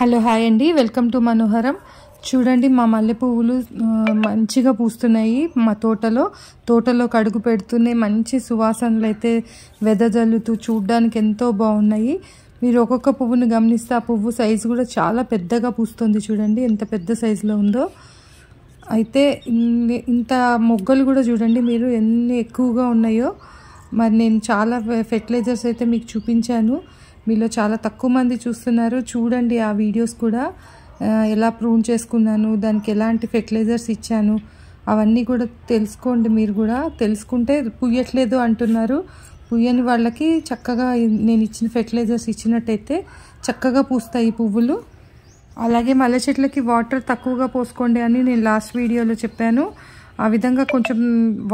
hello hi అండి welcome to Manoharam చూడండి మా మల్లె పువ్వులు మంచిగా పూస్తున్నాయి మా తోటలో తోటలో కడుగు పెడుతున్నాయి మంచి సువాసనలు అయితే వెదజల్లుతూ చూడ్డానికి ఎంతో బాగున్నాయి మీరు ఒక్కొక్క పువ్వును గమనిస్తే ఆ పువ్వు సైజు కూడా చాలా పెద్దగా పూస్తుంది చూడండి ఎంత పెద్ద సైజులో ఉందో అయితే ఇంత మొగ్గలు కూడా చూడండి మీరు ఎన్ని ఎక్కువగా ఉన్నాయో మరి నేను చాలా ఫెర్టిలైజర్స్ అయితే మీకు చూపించాను మీలో చాలా తక్కువ మంది చూస్తున్నారు చూడండి ఆ వీడియోస్ కూడా ఎలా ప్రూన్ చేసుకున్నాను దానికి ఎలాంటి ఫెర్టిలైజర్స్ ఇచ్చాను అవన్నీ కూడా తెలుసుకోండి మీరు కూడా తెలుసుకుంటే పుయ్యట్లేదు అంటున్నారు పుయ్యని వాళ్ళకి చక్కగా నేను ఇచ్చిన ఫెర్టిలైజర్స్ ఇచ్చినట్టయితే చక్కగా పూస్తాయి పువ్వులు అలాగే మల్లె చెట్లకి వాటర్ తక్కువగా పోసుకోండి అని నేను లాస్ట్ వీడియోలో చెప్పాను ఆ విధంగా కొంచెం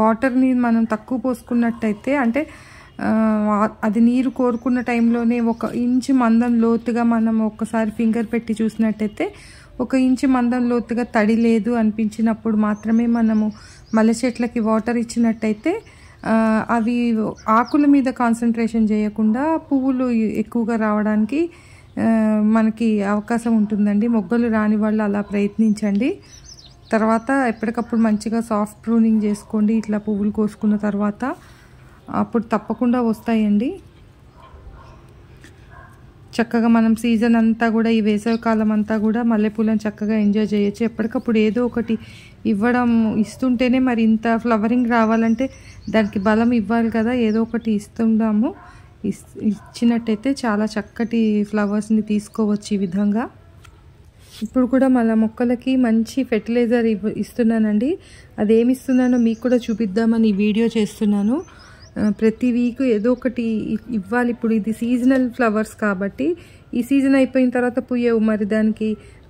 వాటర్ని మనం తక్కువ పోసుకున్నట్టయితే అంటే అది నీరు కోరుకున్న టైంలోనే ఒక ఇంచు మందం లోతుగా మనం ఒక్కసారి ఫింగర్ పెట్టి చూసినట్టయితే ఒక ఇంచు మందం లోతుగా తడి లేదు అనిపించినప్పుడు మాత్రమే మనము మల్లె చెట్లకి వాటర్ ఇచ్చినట్టయితే అవి ఆకుల మీద కాన్సన్ట్రేషన్ చేయకుండా పువ్వులు ఎక్కువగా రావడానికి మనకి అవకాశం ఉంటుందండి మొగ్గలు రాని వాళ్ళు అలా ప్రయత్నించండి తర్వాత ఎప్పటికప్పుడు మంచిగా సాఫ్ట్ ప్రూనింగ్ చేసుకోండి ఇట్లా పువ్వులు కోసుకున్న తర్వాత అప్పుడు తప్పకుండా వస్తాయండి చక్కగా మనం సీజన్ అంతా కూడా ఈ వేసవికాలం అంతా కూడా మల్లెపూలను చక్కగా ఎంజాయ్ చేయొచ్చు ఎప్పటికప్పుడు ఏదో ఒకటి ఇవ్వడం ఇస్తుంటేనే మరి ఇంత ఫ్లవరింగ్ రావాలంటే దానికి బలం ఇవ్వాలి కదా ఏదో ఒకటి ఇస్తుండము ఇచ్చినట్టయితే చాలా చక్కటి ఫ్లవర్స్ని తీసుకోవచ్చు ఈ విధంగా ఇప్పుడు కూడా మన మొక్కలకి మంచి ఫెర్టిలైజర్ ఇస్తున్నానండి అదేమిస్తున్నానో మీకు కూడా చూపిద్దామని వీడియో చేస్తున్నాను ప్రతి వీక్ ఏదో ఒకటి ఇవ్వాలి ఇప్పుడు ఇది సీజనల్ ఫ్లవర్స్ కాబట్టి ఈ సీజన్ అయిపోయిన తర్వాత పుయ్యవు మరి దానికి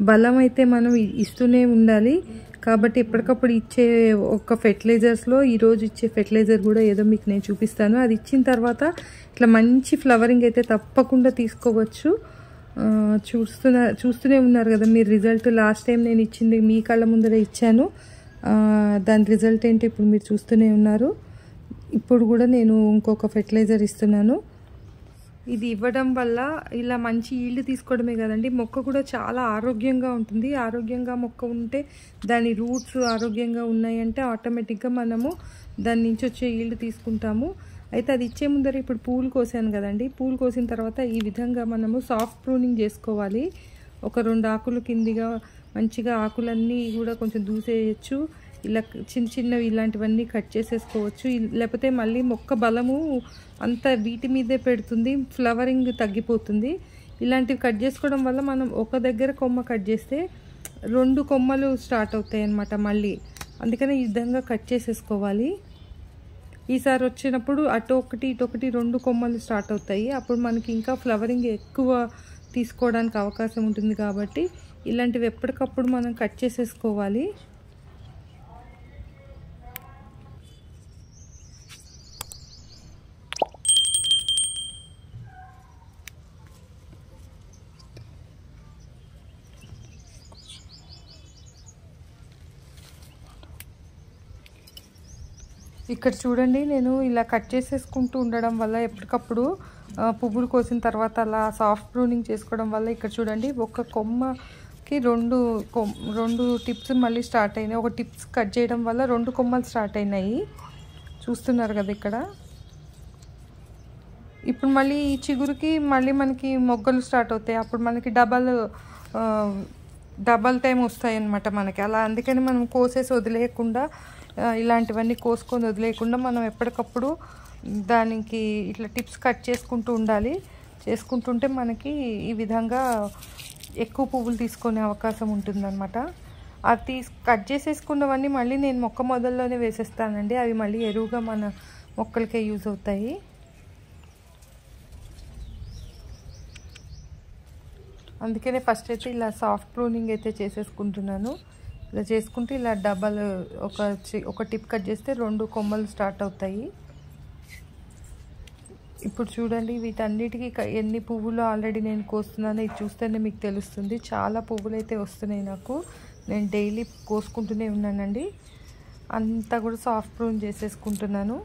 బలం అయితే మనం ఇస్తూనే ఉండాలి కాబట్టి ఎప్పటికప్పుడు ఇచ్చే ఒక ఫెర్టిలైజర్స్లో ఈరోజు ఇచ్చే ఫెర్టిలైజర్ కూడా ఏదో మీకు నేను చూపిస్తాను అది ఇచ్చిన తర్వాత ఇట్లా మంచి ఫ్లవరింగ్ అయితే తప్పకుండా తీసుకోవచ్చు చూస్తున్న చూస్తూనే ఉన్నారు కదా మీరు రిజల్ట్ లాస్ట్ టైం నేను ఇచ్చింది మీ కళ్ళ ముందరే ఇచ్చాను దాని రిజల్ట్ ఏంటి ఇప్పుడు మీరు చూస్తూనే ఉన్నారు ఇప్పుడు కూడా నేను ఇంకొక ఫెర్టిలైజర్ ఇస్తున్నాను ఇది ఇవ్వడం వల్ల ఇలా మంచి ఈల్డ్ తీసుకోవడమే కదండి మొక్క కూడా చాలా ఆరోగ్యంగా ఉంటుంది ఆరోగ్యంగా మొక్క ఉంటే దాని రూట్స్ ఆరోగ్యంగా ఉన్నాయంటే ఆటోమేటిక్గా మనము దాని నుంచి వచ్చే ఈల్డ్ తీసుకుంటాము అయితే అది ఇచ్చే ముందర ఇప్పుడు పూలు కోసాను కదండి పూలు కోసిన తర్వాత ఈ విధంగా మనము సాఫ్ట్ ప్రూనింగ్ చేసుకోవాలి ఒక రెండు ఆకులు కిందిగా మంచిగా ఆకులన్నీ కూడా కొంచెం దూసేయచ్చు ఇలా చిన్న చిన్నవి ఇలాంటివన్నీ కట్ చేసేసుకోవచ్చు లేకపోతే మళ్ళీ మొక్క బలము అంత వీటి మీదే పెడుతుంది ఫ్లవరింగ్ తగ్గిపోతుంది ఇలాంటివి కట్ చేసుకోవడం వల్ల మనం ఒక దగ్గర కొమ్మ కట్ చేస్తే రెండు కొమ్మలు స్టార్ట్ అవుతాయి అన్నమాట మళ్ళీ అందుకనే ఈ విధంగా కట్ చేసేసుకోవాలి ఈసారి వచ్చినప్పుడు అటు ఒకటి ఇటు ఒకటి రెండు కొమ్మలు స్టార్ట్ అవుతాయి అప్పుడు మనకి ఇంకా ఫ్లవరింగ్ ఎక్కువ తీసుకోవడానికి అవకాశం ఉంటుంది కాబట్టి ఇలాంటివి ఎప్పటికప్పుడు మనం కట్ చేసేసుకోవాలి ఇక్కడ చూడండి నేను ఇలా కట్ చేసేసుకుంటూ ఉండడం వల్ల ఎప్పటికప్పుడు పువ్వులు కోసిన తర్వాత అలా సాఫ్ట్ ప్రూనింగ్ చేసుకోవడం వల్ల ఇక్కడ చూడండి ఒక కొమ్మకి రెండు రెండు టిప్స్ మళ్ళీ స్టార్ట్ అయినాయి ఒక టిప్స్ కట్ చేయడం వల్ల రెండు కొమ్మలు స్టార్ట్ అయినాయి చూస్తున్నారు కదా ఇక్కడ ఇప్పుడు మళ్ళీ ఈ చిగురికి మళ్ళీ మనకి మొగ్గలు స్టార్ట్ అవుతాయి అప్పుడు మనకి డబల్ డబల్ టైం వస్తాయి అన్నమాట మనకి అలా అందుకని మనం కోసేసి వదిలేయకుండా ఇలాంటివన్నీ కోసుకొని వదిలేయకుండా మనం ఎప్పటికప్పుడు దానికి ఇట్లా టిప్స్ కట్ చేసుకుంటూ ఉండాలి చేసుకుంటుంటే మనకి ఈ విధంగా ఎక్కువ పువ్వులు తీసుకునే అవకాశం ఉంటుందన్నమాట అది తీసు కట్ చేసేసుకున్నవన్నీ మళ్ళీ నేను మొక్క మొదల్లోనే వేసేస్తానండి అవి మళ్ళీ ఎరువుగా మన మొక్కలకే యూజ్ అవుతాయి అందుకనే ఫస్ట్ అయితే ఇలా సాఫ్ట్ ప్రూనింగ్ అయితే చేసేసుకుంటున్నాను ఇలా చేసుకుంటే ఇలా డబల్ ఒక ఒక టిప్ కట్ చేస్తే రెండు కొమ్మలు స్టార్ట్ అవుతాయి ఇప్పుడు చూడండి వీటన్నిటికీ ఎన్ని పువ్వులు ఆల్రెడీ నేను కోస్తున్నానో ఇది చూస్తేనే మీకు తెలుస్తుంది చాలా పువ్వులు అయితే వస్తున్నాయి నాకు నేను డైలీ కోసుకుంటూనే ఉన్నానండి అంతా కూడా సాఫ్ట్ ప్రూన్ చేసేసుకుంటున్నాను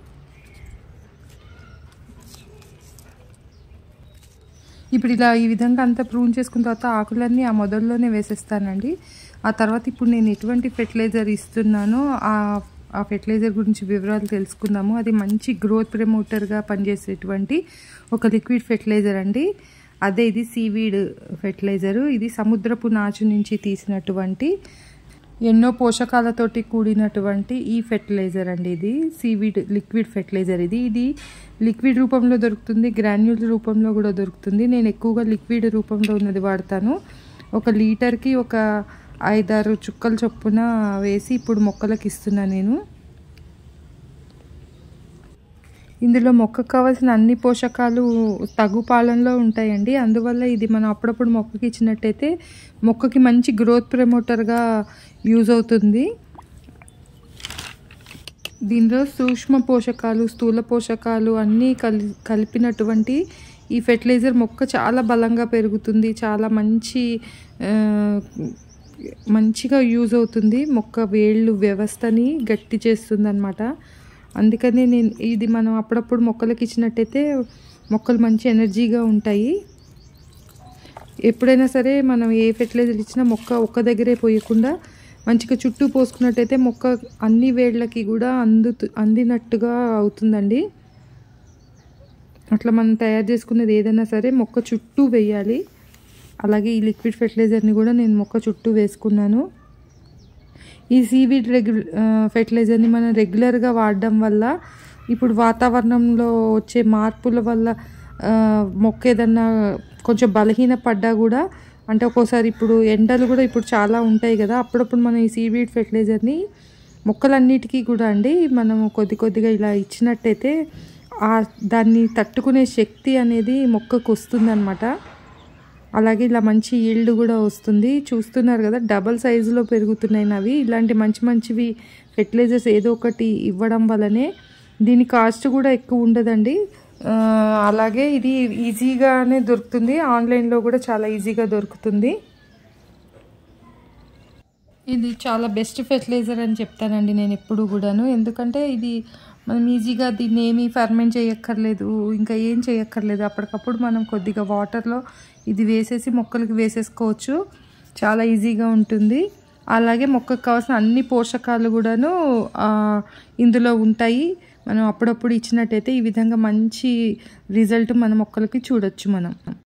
ఇప్పుడు ఇలా ఈ విధంగా అంతా ప్రూన్ చేసుకున్న తర్వాత ఆకులన్నీ ఆ మొదల్లోనే వేసేస్తానండి ఆ తర్వాత ఇప్పుడు నేను ఎటువంటి ఫెర్టిలైజర్ ఇస్తున్నానో ఆ ఆ ఫెర్టిలైజర్ గురించి వివరాలు తెలుసుకుందాము అది మంచి గ్రోత్ ప్రమోటర్గా పనిచేసేటువంటి ఒక లిక్విడ్ ఫెర్టిలైజర్ అండి అదే ఇది సీవీడ్ ఫెర్టిలైజరు ఇది సముద్రపు నాచు నుంచి తీసినటువంటి ఎన్నో పోషకాలతోటి కూడినటువంటి ఈ ఫెర్టిలైజర్ అండి ఇది సీవీడ్ లిక్విడ్ ఫెర్టిలైజర్ ఇది ఇది లిక్విడ్ రూపంలో దొరుకుతుంది గ్రాన్యుల్ రూపంలో కూడా దొరుకుతుంది నేను ఎక్కువగా లిక్విడ్ రూపంలో ఉన్నది వాడతాను ఒక లీటర్కి ఒక ఐదారు చుక్కలు చొప్పున వేసి ఇప్పుడు మొక్కలకు ఇస్తున్నా నేను ఇందులో మొక్కకు కావాల్సిన అన్ని పోషకాలు తగు పాలనలో ఉంటాయండి అందువల్ల ఇది మనం అప్పుడప్పుడు మొక్కకి ఇచ్చినట్టయితే మొక్కకి మంచి గ్రోత్ ప్రమోటర్గా యూజ్ అవుతుంది దీనిలో సూక్ష్మ పోషకాలు స్థూల పోషకాలు అన్నీ కలి కలిపినటువంటి ఈ ఫెర్టిలైజర్ మొక్క చాలా బలంగా పెరుగుతుంది చాలా మంచి మంచిగా యూజ్ అవుతుంది మొక్క వేళ్ళు వ్యవస్థని గట్టి చేస్తుంది అనమాట అందుకని నేను ఇది మనం అప్పుడప్పుడు మొక్కలకు ఇచ్చినట్టయితే మొక్కలు మంచి ఎనర్జీగా ఉంటాయి ఎప్పుడైనా సరే మనం ఏ ఫెర్టిలైజర్ ఇచ్చినా మొక్క ఒక్క దగ్గరే పోయకుండా మంచిగా చుట్టూ పోసుకున్నట్టయితే మొక్క అన్ని వేళ్ళకి కూడా అందు అందినట్టుగా అవుతుందండి అట్లా మనం తయారు చేసుకునేది ఏదైనా సరే మొక్క చుట్టూ వేయాలి అలాగే ఈ లిక్విడ్ ఫెర్టిలైజర్ని కూడా నేను మొక్క చుట్టూ వేసుకున్నాను ఈ సీవీడ్ రెగ్యు ఫెర్టిలైజర్ని మనం రెగ్యులర్గా వాడడం వల్ల ఇప్పుడు వాతావరణంలో వచ్చే మార్పుల వల్ల మొక్క ఏదన్నా కొంచెం బలహీన పడ్డా కూడా అంటే ఒక్కోసారి ఇప్పుడు ఎండలు కూడా ఇప్పుడు చాలా ఉంటాయి కదా అప్పుడప్పుడు మనం ఈ సీవీడ్ ఫెర్టిలైజర్ని మొక్కలన్నిటికీ కూడా అండి మనం కొద్ది కొద్దిగా ఇలా ఇచ్చినట్టయితే దాన్ని తట్టుకునే శక్తి అనేది మొక్కకు వస్తుందన్నమాట అలాగే ఇలా మంచి ఈల్డ్ కూడా వస్తుంది చూస్తున్నారు కదా డబల్ సైజులో పెరుగుతున్నాయి అవి ఇలాంటి మంచి మంచివి ఫెర్టిలైజర్స్ ఏదో ఒకటి ఇవ్వడం వలనే దీని కాస్ట్ కూడా ఎక్కువ ఉండదండి అలాగే ఇది ఈజీగానే దొరుకుతుంది ఆన్లైన్లో కూడా చాలా ఈజీగా దొరుకుతుంది ఇది చాలా బెస్ట్ ఫెర్టిలైజర్ అని చెప్తానండి నేను ఎప్పుడు కూడాను ఎందుకంటే ఇది మనం ఈజీగా దీన్ని ఏమీ ఫర్మెంట్ చేయక్కర్లేదు ఇంకా ఏం చేయక్కర్లేదు అప్పటికప్పుడు మనం కొద్దిగా వాటర్లో ఇది వేసేసి మొక్కలకి వేసేసుకోవచ్చు చాలా ఈజీగా ఉంటుంది అలాగే మొక్కకు కావాల్సిన అన్ని పోషకాలు కూడాను ఇందులో ఉంటాయి మనం అప్పుడప్పుడు ఇచ్చినట్టయితే ఈ విధంగా మంచి రిజల్ట్ మన మొక్కలకి చూడొచ్చు మనం